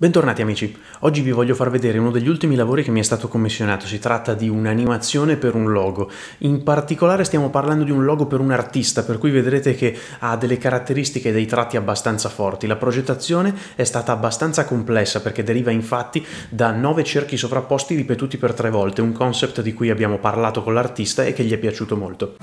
Bentornati amici, oggi vi voglio far vedere uno degli ultimi lavori che mi è stato commissionato, si tratta di un'animazione per un logo, in particolare stiamo parlando di un logo per un artista, per cui vedrete che ha delle caratteristiche e dei tratti abbastanza forti, la progettazione è stata abbastanza complessa perché deriva infatti da nove cerchi sovrapposti ripetuti per tre volte, un concept di cui abbiamo parlato con l'artista e che gli è piaciuto molto.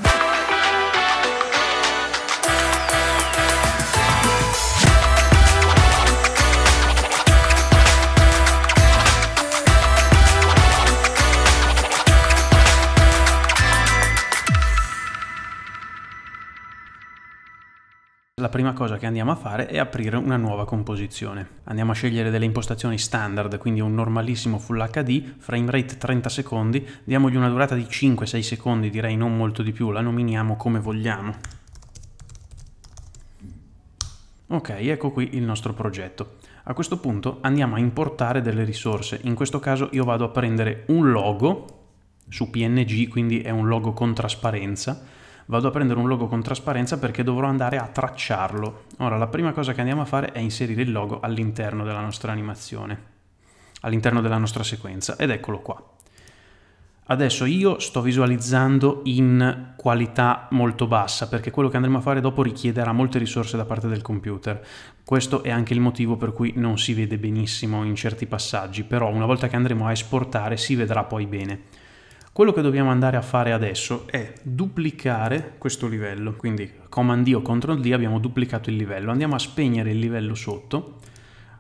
prima cosa che andiamo a fare è aprire una nuova composizione. Andiamo a scegliere delle impostazioni standard, quindi un normalissimo Full HD, frame rate 30 secondi, diamogli una durata di 5-6 secondi, direi non molto di più, la nominiamo come vogliamo. Ok, ecco qui il nostro progetto. A questo punto andiamo a importare delle risorse, in questo caso io vado a prendere un logo su PNG, quindi è un logo con trasparenza, vado a prendere un logo con trasparenza perché dovrò andare a tracciarlo. Ora la prima cosa che andiamo a fare è inserire il logo all'interno della nostra animazione, all'interno della nostra sequenza ed eccolo qua. Adesso io sto visualizzando in qualità molto bassa perché quello che andremo a fare dopo richiederà molte risorse da parte del computer. Questo è anche il motivo per cui non si vede benissimo in certi passaggi, però una volta che andremo a esportare si vedrà poi bene. Quello che dobbiamo andare a fare adesso è duplicare questo livello, quindi Command D o Ctrl D abbiamo duplicato il livello, andiamo a spegnere il livello sotto,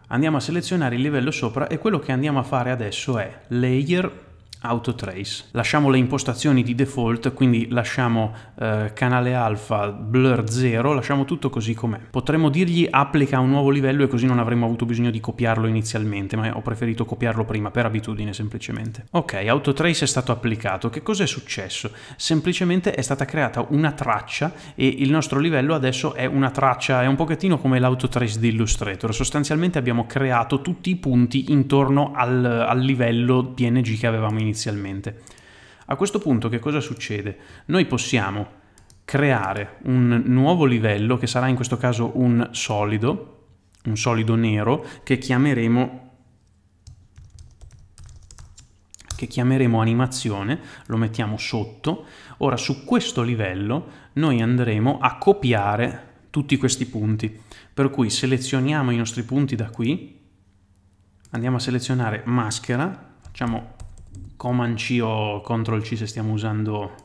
andiamo a selezionare il livello sopra e quello che andiamo a fare adesso è Layer autotrace. Lasciamo le impostazioni di default, quindi lasciamo eh, canale alfa, blur 0, lasciamo tutto così com'è. Potremmo dirgli applica un nuovo livello e così non avremmo avuto bisogno di copiarlo inizialmente, ma ho preferito copiarlo prima per abitudine semplicemente. Ok, autotrace è stato applicato. Che cosa è successo? Semplicemente è stata creata una traccia e il nostro livello adesso è una traccia, è un pochettino come l'autotrace di Illustrator. Sostanzialmente abbiamo creato tutti i punti intorno al, al livello PNG che avevamo iniziato inizialmente. A questo punto che cosa succede? Noi possiamo creare un nuovo livello che sarà in questo caso un solido, un solido nero che chiameremo che chiameremo animazione, lo mettiamo sotto. Ora su questo livello noi andremo a copiare tutti questi punti, per cui selezioniamo i nostri punti da qui, andiamo a selezionare maschera, facciamo Command C o Ctrl C se stiamo usando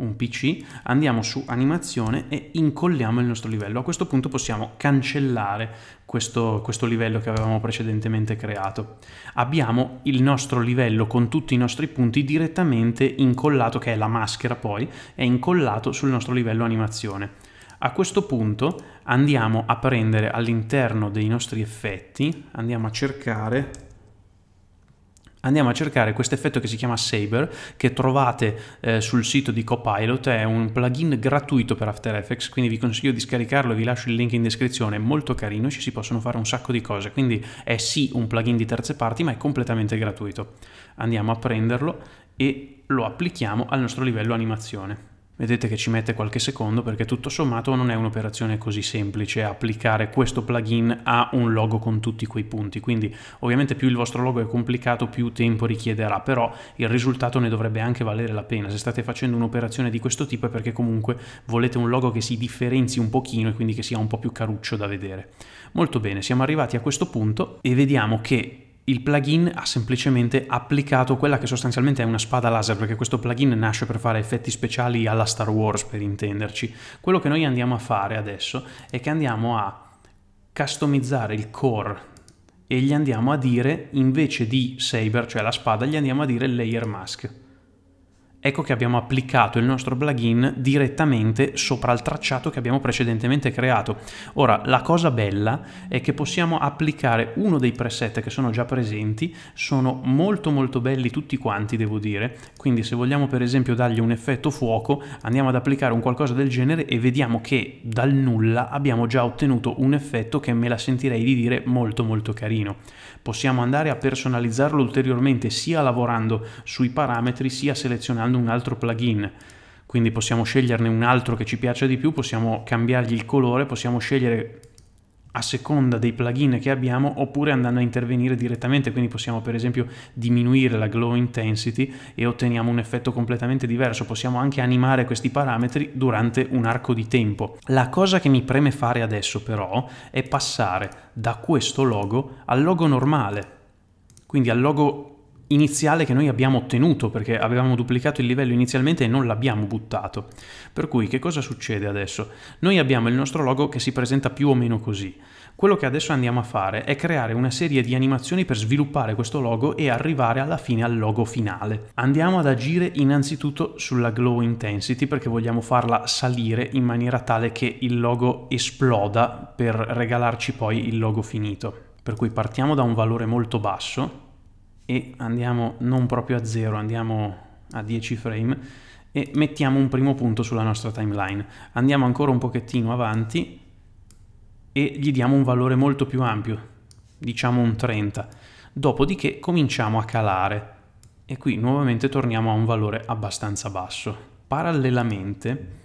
un PC, andiamo su animazione e incolliamo il nostro livello. A questo punto possiamo cancellare questo, questo, livello che avevamo precedentemente creato. Abbiamo il nostro livello con tutti i nostri punti direttamente incollato, che è la maschera poi, è incollato sul nostro livello animazione. A questo punto andiamo a prendere all'interno dei nostri effetti, andiamo a cercare andiamo a cercare questo effetto che si chiama Saber, che trovate eh, sul sito di Copilot, è un plugin gratuito per After Effects, quindi vi consiglio di scaricarlo, e vi lascio il link in descrizione, è molto carino, ci si possono fare un sacco di cose, quindi è sì un plugin di terze parti, ma è completamente gratuito. Andiamo a prenderlo e lo applichiamo al nostro livello animazione. Vedete che ci mette qualche secondo perché tutto sommato non è un'operazione così semplice applicare questo plugin a un logo con tutti quei punti, quindi ovviamente più il vostro logo è complicato più tempo richiederà, però il risultato ne dovrebbe anche valere la pena. Se state facendo un'operazione di questo tipo è perché comunque volete un logo che si differenzi un pochino e quindi che sia un po' più caruccio da vedere. Molto bene, siamo arrivati a questo punto e vediamo che il plugin ha semplicemente applicato quella che sostanzialmente è una spada laser, perché questo plugin nasce per fare effetti speciali alla Star Wars, per intenderci. Quello che noi andiamo a fare adesso è che andiamo a customizzare il core e gli andiamo a dire, invece di Saber, cioè la spada, gli andiamo a dire Layer Mask ecco che abbiamo applicato il nostro plugin direttamente sopra il tracciato che abbiamo precedentemente creato. Ora, la cosa bella è che possiamo applicare uno dei preset che sono già presenti, sono molto molto belli tutti quanti devo dire, quindi se vogliamo per esempio dargli un effetto fuoco andiamo ad applicare un qualcosa del genere e vediamo che dal nulla abbiamo già ottenuto un effetto che me la sentirei di dire molto molto carino possiamo andare a personalizzarlo ulteriormente sia lavorando sui parametri sia selezionando un altro plugin quindi possiamo sceglierne un altro che ci piaccia di più, possiamo cambiargli il colore, possiamo scegliere a seconda dei plugin che abbiamo oppure andando a intervenire direttamente quindi possiamo per esempio diminuire la glow intensity e otteniamo un effetto completamente diverso possiamo anche animare questi parametri durante un arco di tempo la cosa che mi preme fare adesso però è passare da questo logo al logo normale quindi al logo iniziale che noi abbiamo ottenuto perché avevamo duplicato il livello inizialmente e non l'abbiamo buttato. Per cui che cosa succede adesso? Noi abbiamo il nostro logo che si presenta più o meno così. Quello che adesso andiamo a fare è creare una serie di animazioni per sviluppare questo logo e arrivare alla fine al logo finale. Andiamo ad agire innanzitutto sulla glow intensity perché vogliamo farla salire in maniera tale che il logo esploda per regalarci poi il logo finito. Per cui partiamo da un valore molto basso e andiamo non proprio a 0, andiamo a 10 frame e mettiamo un primo punto sulla nostra timeline. Andiamo ancora un pochettino avanti e gli diamo un valore molto più ampio, diciamo un 30. Dopodiché cominciamo a calare e qui nuovamente torniamo a un valore abbastanza basso. Parallelamente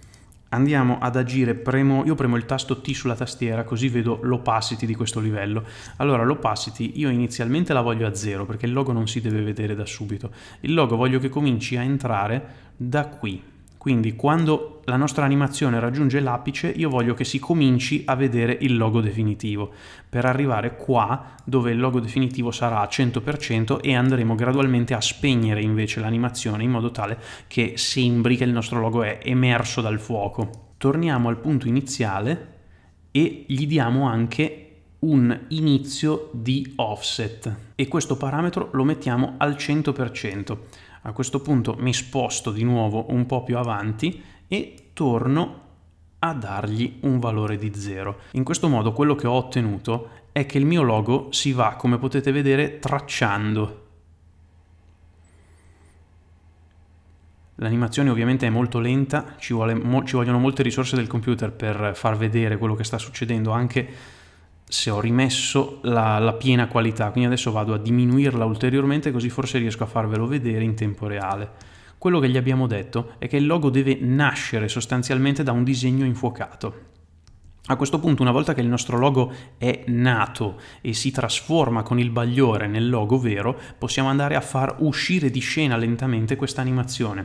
andiamo ad agire, premo, io premo il tasto T sulla tastiera così vedo l'opacity di questo livello. Allora l'opacity io inizialmente la voglio a zero perché il logo non si deve vedere da subito. Il logo voglio che cominci a entrare da qui, quindi quando la nostra animazione raggiunge l'apice io voglio che si cominci a vedere il logo definitivo per arrivare qua dove il logo definitivo sarà a 100% e andremo gradualmente a spegnere invece l'animazione in modo tale che sembri che il nostro logo è emerso dal fuoco. Torniamo al punto iniziale e gli diamo anche un inizio di offset e questo parametro lo mettiamo al 100%. A questo punto mi sposto di nuovo un po' più avanti e torno a dargli un valore di 0. In questo modo quello che ho ottenuto è che il mio logo si va, come potete vedere, tracciando. L'animazione ovviamente è molto lenta, ci, vuole, mo, ci vogliono molte risorse del computer per far vedere quello che sta succedendo anche se ho rimesso la, la, piena qualità, quindi adesso vado a diminuirla ulteriormente così forse riesco a farvelo vedere in tempo reale. Quello che gli abbiamo detto è che il logo deve nascere sostanzialmente da un disegno infuocato. A questo punto, una volta che il nostro logo è nato e si trasforma con il bagliore nel logo vero, possiamo andare a far uscire di scena lentamente questa animazione.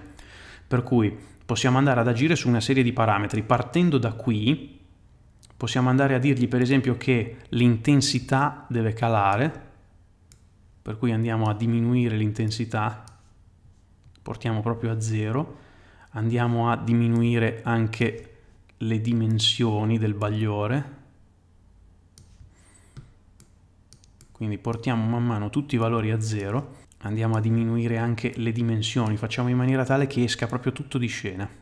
Per cui possiamo andare ad agire su una serie di parametri. Partendo da qui, possiamo andare a dirgli per esempio che l'intensità deve calare, per cui andiamo a diminuire l'intensità, portiamo proprio a zero, andiamo a diminuire anche le dimensioni del bagliore, quindi portiamo man mano tutti i valori a zero, andiamo a diminuire anche le dimensioni, facciamo in maniera tale che esca proprio tutto di scena.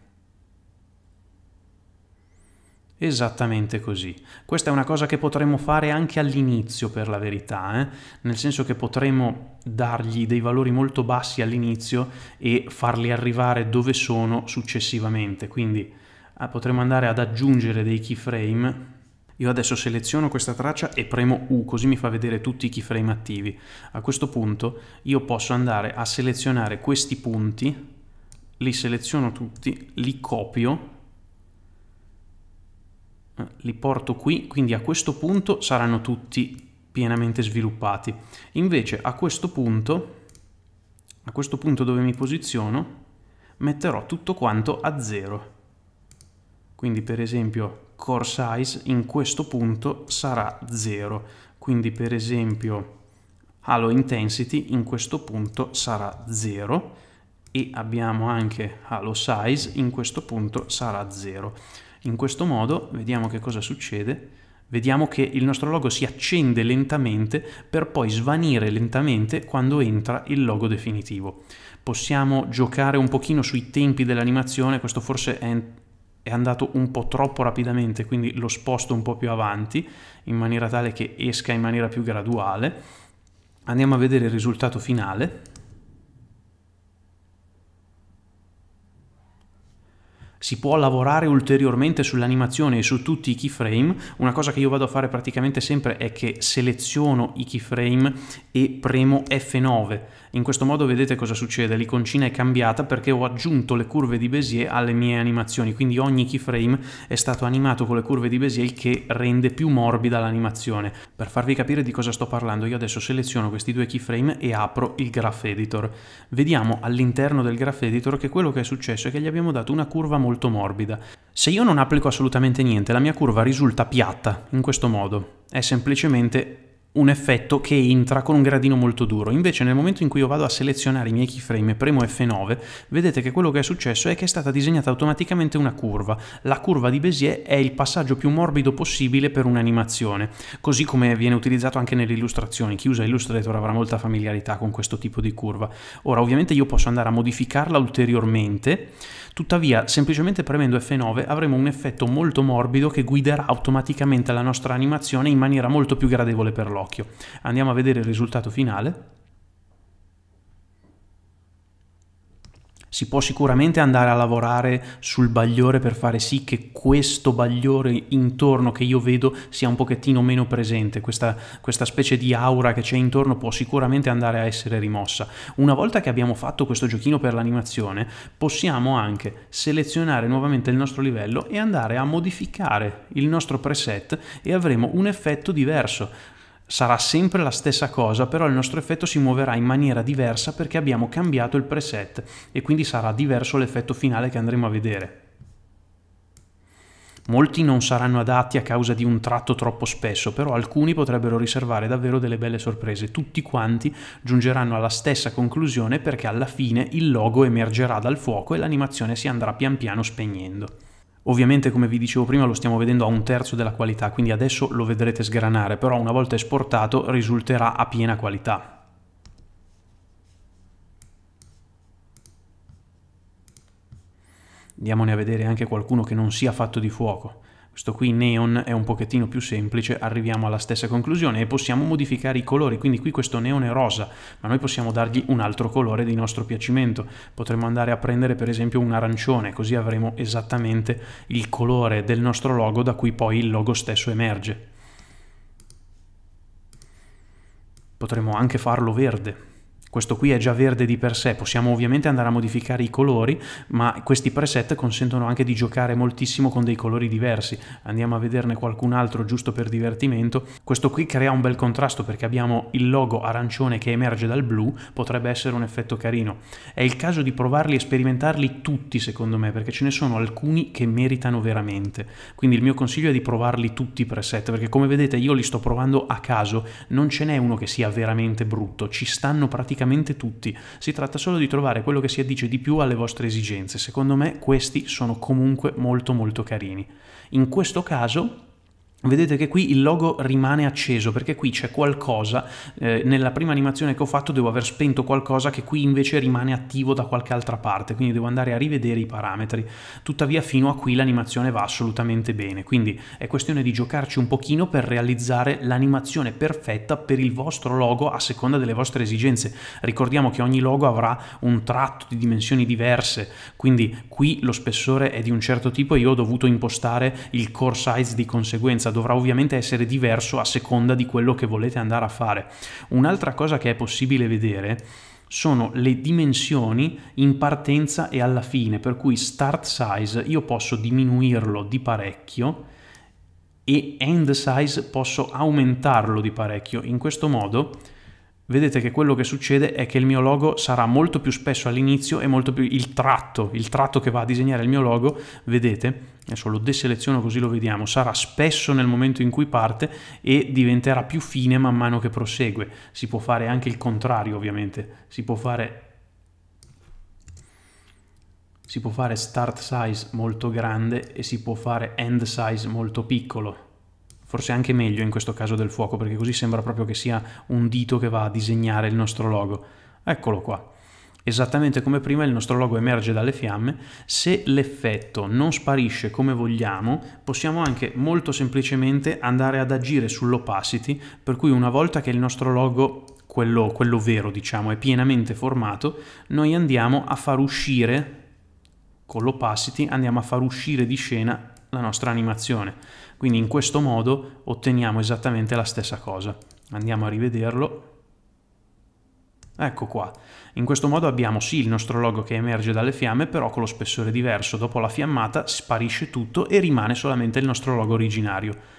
Esattamente così. Questa è una cosa che potremmo fare anche all'inizio per la verità, eh? nel senso che potremmo dargli dei valori molto bassi all'inizio e farli arrivare dove sono successivamente, quindi eh, potremmo andare ad aggiungere dei keyframe. Io adesso seleziono questa traccia e premo U, così mi fa vedere tutti i keyframe attivi. A questo punto io posso andare a selezionare questi punti, li seleziono tutti, li copio eh, li porto qui, quindi a questo punto saranno tutti pienamente sviluppati. Invece a questo punto, a questo punto dove mi posiziono, metterò tutto quanto a zero. Quindi per esempio core size in questo punto sarà 0. Quindi per esempio Halo Intensity in questo punto sarà 0 e abbiamo anche Halo Size in questo punto sarà 0. In questo modo vediamo che cosa succede. Vediamo che il nostro logo si accende lentamente per poi svanire lentamente quando entra il logo definitivo. Possiamo giocare un pochino sui tempi dell'animazione, questo forse è è andato un po' troppo rapidamente, quindi lo sposto un po' più avanti in maniera tale che esca in maniera più graduale. Andiamo a vedere il risultato finale. si può lavorare ulteriormente sull'animazione e su tutti i keyframe. Una cosa che io vado a fare praticamente sempre è che seleziono i keyframe e premo F9. In questo modo vedete cosa succede, l'iconcina è cambiata perché ho aggiunto le curve di Bézier alle mie animazioni, quindi ogni keyframe è stato animato con le curve di Bézier che rende più morbida l'animazione. Per farvi capire di cosa sto parlando, io adesso seleziono questi due keyframe e apro il Graph Editor. Vediamo all'interno del Graph Editor che quello che è successo è che gli abbiamo dato una curva molto molto morbida. Se io non applico assolutamente niente, la mia curva risulta piatta, in questo modo. È semplicemente un effetto che entra con un gradino molto duro. Invece nel momento in cui io vado a selezionare i miei keyframe e premo F9, vedete che quello che è successo è che è stata disegnata automaticamente una curva. La curva di Bézier è il passaggio più morbido possibile per un'animazione, così come viene utilizzato anche nelle illustrazioni. Chi usa Illustrator avrà molta familiarità con questo tipo di curva. Ora ovviamente io posso andare a modificarla ulteriormente, tuttavia semplicemente premendo F9 avremo un effetto molto morbido che guiderà automaticamente la nostra animazione in maniera molto più gradevole per loro l'occhio. Andiamo a vedere il risultato finale. Si può sicuramente andare a lavorare sul bagliore per fare sì che questo bagliore intorno che io vedo sia un pochettino meno presente, questa, questa specie di aura che c'è intorno può sicuramente andare a essere rimossa. Una volta che abbiamo fatto questo giochino per l'animazione, possiamo anche selezionare nuovamente il nostro livello e andare a modificare il nostro preset e avremo un effetto diverso Sarà sempre la stessa cosa, però il nostro effetto si muoverà in maniera diversa perché abbiamo cambiato il preset e quindi sarà diverso l'effetto finale che andremo a vedere. Molti non saranno adatti a causa di un tratto troppo spesso, però alcuni potrebbero riservare davvero delle belle sorprese. Tutti quanti giungeranno alla stessa conclusione perché alla fine il logo emergerà dal fuoco e l'animazione si andrà pian piano spegnendo. Ovviamente come vi dicevo prima lo stiamo vedendo a un terzo della qualità, quindi adesso lo vedrete sgranare, però una volta esportato risulterà a piena qualità. Andiamone a vedere anche qualcuno che non sia fatto di fuoco questo qui neon è un pochettino più semplice, arriviamo alla stessa conclusione e possiamo modificare i colori, quindi qui questo neon è rosa, ma noi possiamo dargli un altro colore di nostro piacimento, potremmo andare a prendere per esempio un arancione, così avremo esattamente il colore del nostro logo da cui poi il logo stesso emerge. Potremmo anche farlo verde, questo qui è già verde di per sé, possiamo ovviamente andare a modificare i colori, ma questi preset consentono anche di giocare moltissimo con dei colori diversi. Andiamo a vederne qualcun altro giusto per divertimento. Questo qui crea un bel contrasto perché abbiamo il logo arancione che emerge dal blu, potrebbe essere un effetto carino. È il caso di provarli e sperimentarli tutti secondo me, perché ce ne sono alcuni che meritano veramente. Quindi il mio consiglio è di provarli tutti i preset, perché come vedete io li sto provando a caso, non ce n'è uno che sia veramente brutto, ci stanno praticamente praticamente tutti, si tratta solo di trovare quello che si addice di più alle vostre esigenze, secondo me questi sono comunque molto molto carini. In questo caso Vedete che qui il logo rimane acceso perché qui c'è qualcosa, eh, nella prima animazione che ho fatto devo aver spento qualcosa che qui invece rimane attivo da qualche altra parte, quindi devo andare a rivedere i parametri. Tuttavia fino a qui l'animazione va assolutamente bene, quindi è questione di giocarci un pochino per realizzare l'animazione perfetta per il vostro logo a seconda delle vostre esigenze. Ricordiamo che ogni logo avrà un tratto di dimensioni diverse, quindi qui lo spessore è di un certo tipo e io ho dovuto impostare il core size di conseguenza esperienza dovrà ovviamente essere diverso a seconda di quello che volete andare a fare. Un'altra cosa che è possibile vedere sono le dimensioni in partenza e alla fine, per cui start size io posso diminuirlo di parecchio e end size posso aumentarlo di parecchio. In questo modo vedete che quello che succede è che il mio logo sarà molto più spesso all'inizio e molto più il tratto, il tratto che va a disegnare il mio logo, vedete, adesso lo deseleziono così lo vediamo, sarà spesso nel momento in cui parte e diventerà più fine man mano che prosegue. Si può fare anche il contrario ovviamente, si può fare si può fare start size molto grande e si può fare end size molto piccolo forse anche meglio in questo caso del fuoco, perché così sembra proprio che sia un dito che va a disegnare il nostro logo. Eccolo qua. Esattamente come prima il nostro logo emerge dalle fiamme, se l'effetto non sparisce come vogliamo, possiamo anche molto semplicemente andare ad agire sull'opacity, per cui una volta che il nostro logo, quello, quello vero diciamo, è pienamente formato, noi andiamo a far uscire, con l'opacity, andiamo a far uscire di scena la nostra animazione. Quindi in questo modo otteniamo esattamente la stessa cosa. Andiamo a rivederlo. Ecco qua. In questo modo abbiamo sì il nostro logo che emerge dalle fiamme, però con lo spessore diverso. Dopo la fiammata sparisce tutto e rimane solamente il nostro logo originario.